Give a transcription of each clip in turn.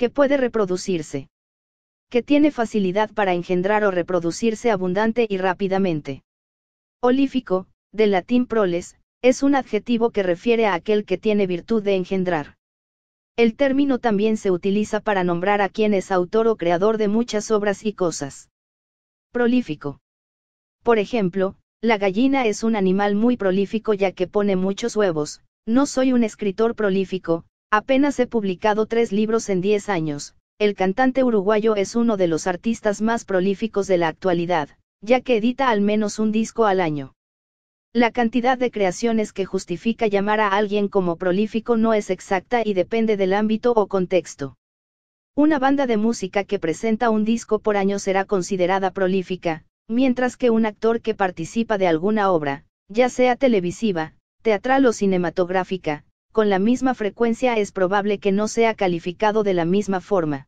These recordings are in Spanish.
que puede reproducirse. Que tiene facilidad para engendrar o reproducirse abundante y rápidamente. Olífico, del latín proles, es un adjetivo que refiere a aquel que tiene virtud de engendrar. El término también se utiliza para nombrar a quien es autor o creador de muchas obras y cosas. Prolífico. Por ejemplo, la gallina es un animal muy prolífico ya que pone muchos huevos, no soy un escritor prolífico, Apenas he publicado tres libros en 10 años, el cantante uruguayo es uno de los artistas más prolíficos de la actualidad, ya que edita al menos un disco al año. La cantidad de creaciones que justifica llamar a alguien como prolífico no es exacta y depende del ámbito o contexto. Una banda de música que presenta un disco por año será considerada prolífica, mientras que un actor que participa de alguna obra, ya sea televisiva, teatral o cinematográfica, con la misma frecuencia es probable que no sea calificado de la misma forma.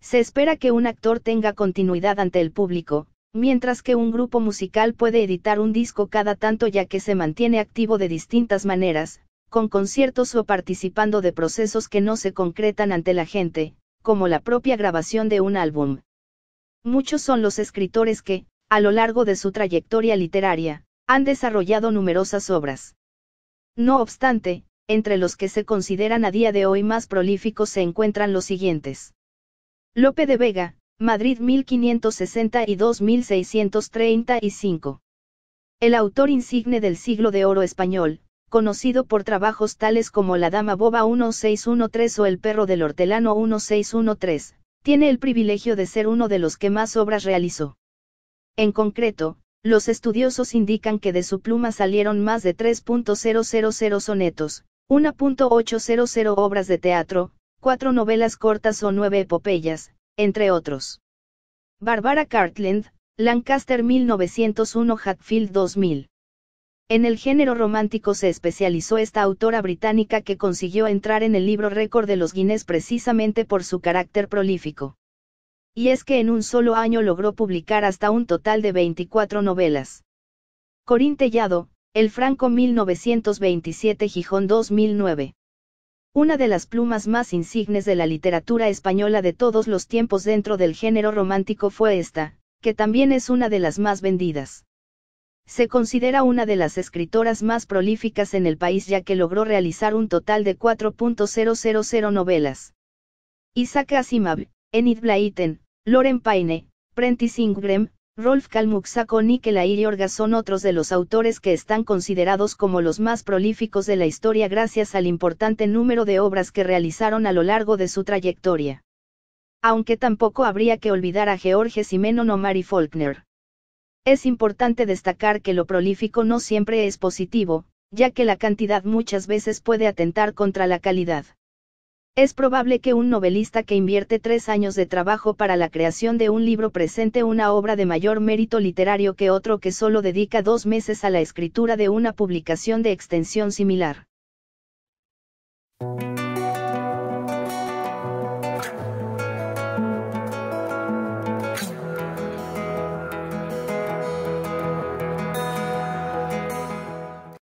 Se espera que un actor tenga continuidad ante el público, mientras que un grupo musical puede editar un disco cada tanto ya que se mantiene activo de distintas maneras, con conciertos o participando de procesos que no se concretan ante la gente, como la propia grabación de un álbum. Muchos son los escritores que, a lo largo de su trayectoria literaria, han desarrollado numerosas obras. No obstante, entre los que se consideran a día de hoy más prolíficos se encuentran los siguientes. Lope de Vega, Madrid 1562-1635. El autor insigne del siglo de oro español, conocido por trabajos tales como La Dama Boba 1613 o El Perro del Hortelano 1613, tiene el privilegio de ser uno de los que más obras realizó. En concreto, los estudiosos indican que de su pluma salieron más de 3.000 sonetos, 1.800 obras de teatro, cuatro novelas cortas o nueve epopeyas, entre otros. Barbara Cartland, Lancaster 1901 Hatfield 2000. En el género romántico se especializó esta autora británica que consiguió entrar en el libro récord de los Guinness precisamente por su carácter prolífico. Y es que en un solo año logró publicar hasta un total de 24 novelas. Corín Tellado, el Franco 1927 Gijón 2009. Una de las plumas más insignes de la literatura española de todos los tiempos dentro del género romántico fue esta, que también es una de las más vendidas. Se considera una de las escritoras más prolíficas en el país ya que logró realizar un total de 4.000 novelas. Isaac Asimov, Enid Blyton, Loren Paine, Prentice Ingram, Rolf Kalmuk, o y son otros de los autores que están considerados como los más prolíficos de la historia gracias al importante número de obras que realizaron a lo largo de su trayectoria. Aunque tampoco habría que olvidar a George Simenon o Mary Faulkner. Es importante destacar que lo prolífico no siempre es positivo, ya que la cantidad muchas veces puede atentar contra la calidad. Es probable que un novelista que invierte tres años de trabajo para la creación de un libro presente una obra de mayor mérito literario que otro que solo dedica dos meses a la escritura de una publicación de extensión similar.